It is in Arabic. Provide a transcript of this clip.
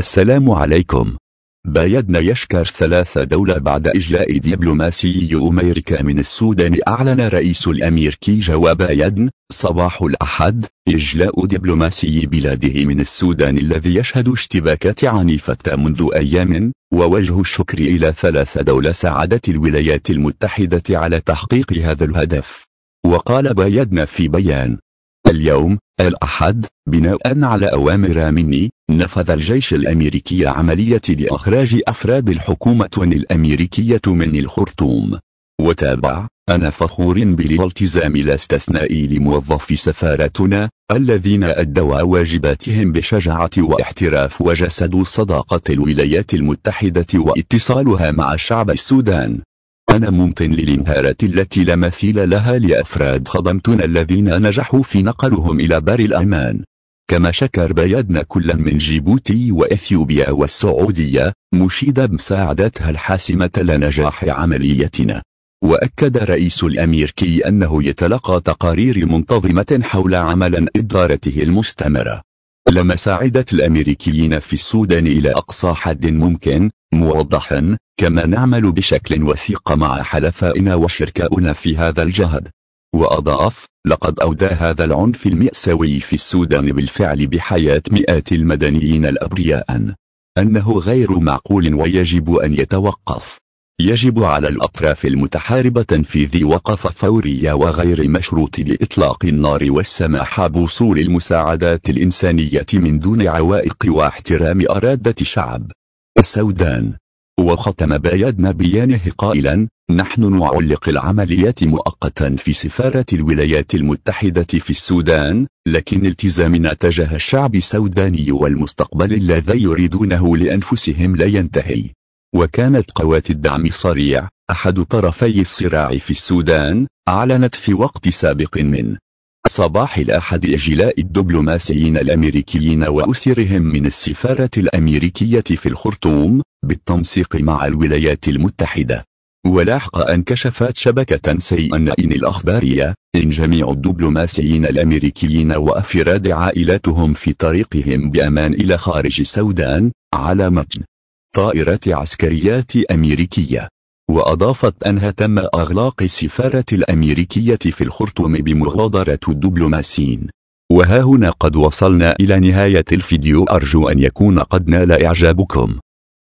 السلام عليكم بايدنا يشكر ثلاث دولة بعد إجلاء دبلوماسي أمريكا من السودان أعلن رئيس الأميركي جو بايدن صباح الأحد إجلاء دبلوماسي بلاده من السودان الذي يشهد اشتباكات عنيفة منذ أيام ووجه الشكر إلى ثلاث دولة ساعدت الولايات المتحدة على تحقيق هذا الهدف وقال بايدن في بيان اليوم الأحد بناء على أوامر مني نفذ الجيش الأمريكي عملية لإخراج أفراد الحكومة الأمريكية من الخرطوم وتابع أنا فخور بالالتزام لا استثنائي لموظفي سفارتنا الذين أدوا واجباتهم بشجاعة واحتراف وجسدوا صداقة الولايات المتحدة واتصالها مع شعب السودان أنا ممتن للانهارات التي لا مثيل لها لأفراد خضمتنا الذين نجحوا في نقلهم إلى بار الأمان كما شكر بيادنا كلا من جيبوتي وإثيوبيا والسعودية مشيدة بمساعدتها الحاسمة لنجاح عمليتنا وأكد رئيس الأميركي أنه يتلقى تقارير منتظمة حول عمل إدارته المستمرة لمساعدة الأمريكيين في السودان إلى أقصى حد ممكن موضحا كما نعمل بشكل وثيق مع حلفائنا وشركاؤنا في هذا الجهد وأضاف لقد أودى هذا العنف المأساوي في السودان بالفعل بحياة مئات المدنيين الأبرياء أنه غير معقول ويجب أن يتوقف يجب على الأطراف المتحاربة تنفيذ وقف وقفة فورية وغير مشروط لإطلاق النار والسماح بوصول المساعدات الإنسانية من دون عوائق واحترام أرادة شعب السودان وختم بايدن بيانه قائلا نحن نعلق العمليات مؤقتا في سفارة الولايات المتحدة في السودان لكن التزامنا تجاه الشعب السوداني والمستقبل الذي يريدونه لأنفسهم لا ينتهي وكانت قوات الدعم الصريع أحد طرفي الصراع في السودان أعلنت في وقت سابق من صباح الأحد إجلاء الدبلوماسيين الأمريكيين وأسرهم من السفارة الأمريكية في الخرطوم بالتنسيق مع الولايات المتحدة ولاحقا كشفت شبكة سي أن إن الأخبارية إن جميع الدبلوماسيين الأمريكيين وأفراد عائلاتهم في طريقهم بأمان إلى خارج السودان على متن طائرات عسكريات أمريكية وأضافت أنها تم أغلاق السفارة الأمريكية في الخرطوم بمغادرة الدبلوماسيين وها هنا قد وصلنا إلى نهاية الفيديو أرجو أن يكون قد نال إعجابكم